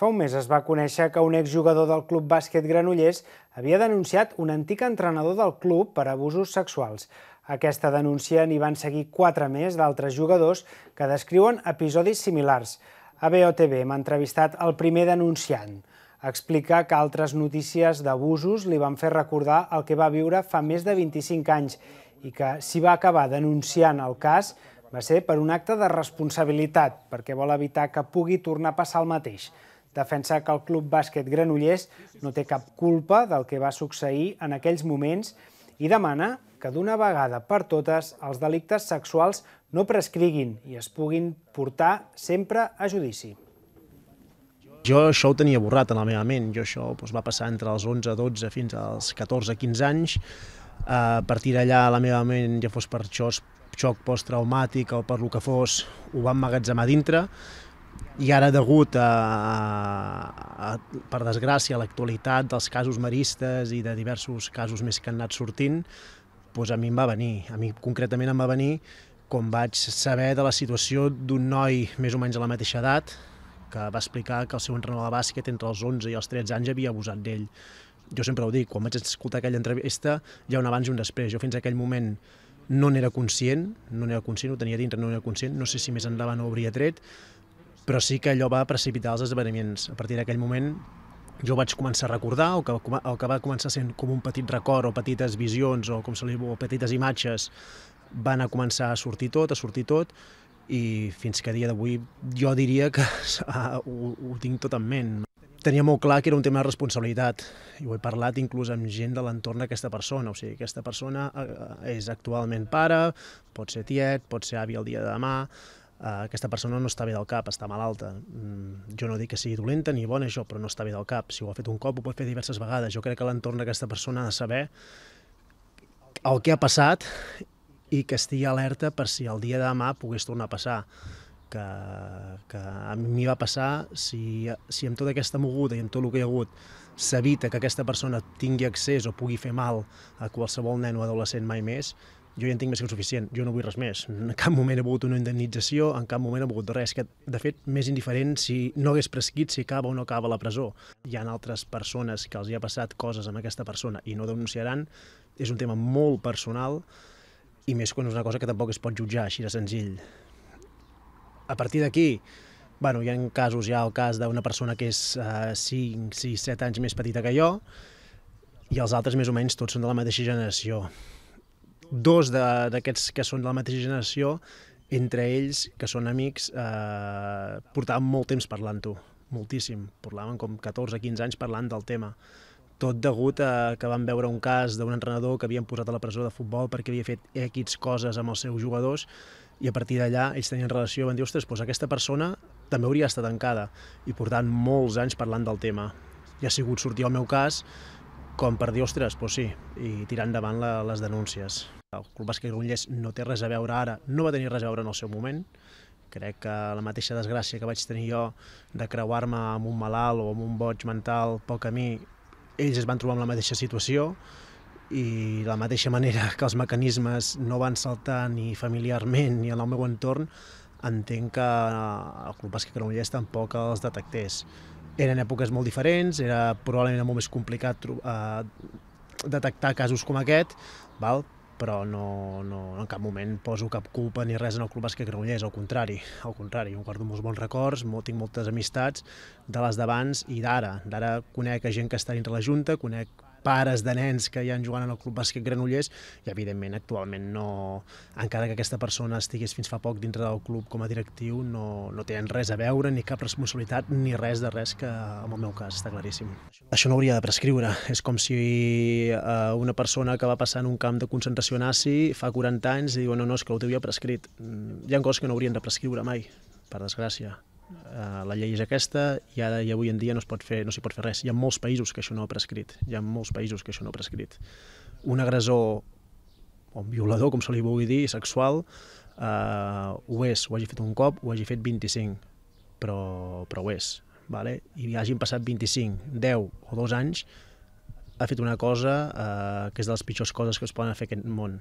Fa un mes es va conèixer que un exjugador del club bàsquet Granollers havia denunciat un antic entrenador del club per abusos sexuals. Aquesta denúncia n'hi van seguir quatre més d'altres jugadors que descriuen episodis similars. A BOTV m'ha entrevistat el primer denunciant. Explica que altres notícies d'abusos li van fer recordar el que va viure fa més de 25 anys i que s'hi va acabar denunciant el cas va ser per un acte de responsabilitat, perquè vol evitar que pugui tornar a passar el mateix defensa que el Club Bàsquet Granollers no té cap culpa del que va succeir en aquells moments i demana que d'una vegada per totes els delictes sexuals no prescriguin i es puguin portar sempre a judici. Jo això ho tenia borrat en la meva ment. Jo això doncs, va passar entre els 11, 12 fins als 14, 15 anys. Eh, a partir d'allà la meva ment, ja fos per xoc, xoc posttraumàtic o per lo que fos, ho va emmagatzemar dintre i ara degut a, a, a per desgràcia, a l'actualitat dels casos maristes i de diversos casos més que han anat sortint, doncs a mi em va venir, a mi concretament em va venir com vaig saber de la situació d'un noi més o menys a la mateixa edat que va explicar que el seu entrenador de bàsquet entre els 11 i els 13 anys havia abusat d'ell. Jo sempre ho dic, quan vaig escoltar aquella entrevista hi ha un abans i un després. Jo fins a aquell moment no n'era conscient, no n'era conscient, ho tenia dintre, no n'era conscient, no sé si més endavant ho hauria tret, però sí que allò va precipitar els esdeveniments. A partir d'aquell moment jo vaig començar a recordar, o que, el que va començar sent com un petit record, o petites visions, o com se li diu, petites imatges, van a començar a sortir tot, a sortir tot, i fins que a dia d'avui jo diria que ah, ho, ho tinc tot en ment. Tenia molt clar que era un tema de responsabilitat i ho he parlat inclús amb gent de l'entorn d'aquesta persona, o sigui, aquesta persona eh, és actualment pare, pot ser tiet, pot ser avi el dia de demà, Uh, aquesta persona no està bé del cap, està malalta. Mm, jo no dic que sigui dolenta ni bona això, però no està bé del cap. Si ho ha fet un cop, ho pot fer diverses vegades. Jo crec que l'entorn d'aquesta persona ha de saber el que ha passat i que estigui alerta per si el dia de demà pogués tornar a passar que, que a mi va passar si, si amb tota aquesta moguda i amb tot el que hi ha hagut s'evita que aquesta persona tingui accés o pugui fer mal a qualsevol nen o adolescent mai més, jo ja en tinc més que suficient, jo no vull res més. En cap moment he volgut una indemnització, en cap moment he volgut res, que de fet m'és indiferent si no hagués prescrit si acaba o no acaba la presó. Hi ha altres persones que els hi ha passat coses amb aquesta persona i no denunciaran, és un tema molt personal i més quan és una cosa que tampoc es pot jutjar així de senzill. A partir d'aquí, bueno, hi ha casos, hi ha el cas d'una persona que és eh, 5, 6, 7 anys més petita que jo, i els altres més o menys tots són de la mateixa generació dos d'aquests que són de la mateixa generació, entre ells, que són amics, eh, portàvem molt temps parlant-ho, moltíssim. Portaven com 14-15 anys parlant del tema. Tot degut a que van veure un cas d'un entrenador que havien posat a la presó de futbol perquè havia fet equips coses amb els seus jugadors i a partir d'allà ells tenien relació i van dir, ostres, doncs aquesta persona també hauria estat tancada i portant molts anys parlant del tema. I ha sigut sortir el meu cas com per dir, ostres, doncs sí, i tirar endavant la, les denúncies. El Club Bàsquet Granollers no té res a veure ara, no va tenir res a veure en el seu moment, crec que la mateixa desgràcia que vaig tenir jo de creuar-me amb un malalt o amb un boig mental poc a mi, ells es van trobar amb la mateixa situació i de la mateixa manera que els mecanismes no van saltar ni familiarment ni en el meu entorn, entenc que el Club Bàsquet Granollers tampoc els detectés eren èpoques molt diferents, era probablement molt més complicat uh, detectar casos com aquest, val? però no, no, en cap moment poso cap culpa ni res en el Club Bàsquet Granollers, al contrari, al contrari, em guardo molts bons records, molt, tinc moltes amistats de les d'abans i d'ara. D'ara conec a gent que està dintre la Junta, conec pares de nens que hi han jugant en el Club Bàsquet Granollers i evidentment actualment no, encara que aquesta persona estigués fins fa poc dintre del club com a directiu, no, no tenen res a veure ni cap responsabilitat ni res de res que en el meu cas està claríssim. Això no hauria de prescriure, és com si eh, una persona que va passar en un camp de concentració nazi fa 40 anys i diu no, no, és que ho teu prescrit. Mm, hi ha coses que no haurien de prescriure mai, per desgràcia. Eh, la llei és aquesta i ara i avui en dia no s'hi pot, fer, no pot fer res. Hi ha molts països que això no ha prescrit. Hi ha molts països que això no ha prescrit. Un agressor o un violador, com se li vulgui dir, sexual, eh, ho és, ho hagi fet un cop, ho hagi fet 25, però, però ho és. Vale? I hagin passat 25, 10 o 2 anys, ha fet una cosa eh, que és de les pitjors coses que es poden fer en aquest món.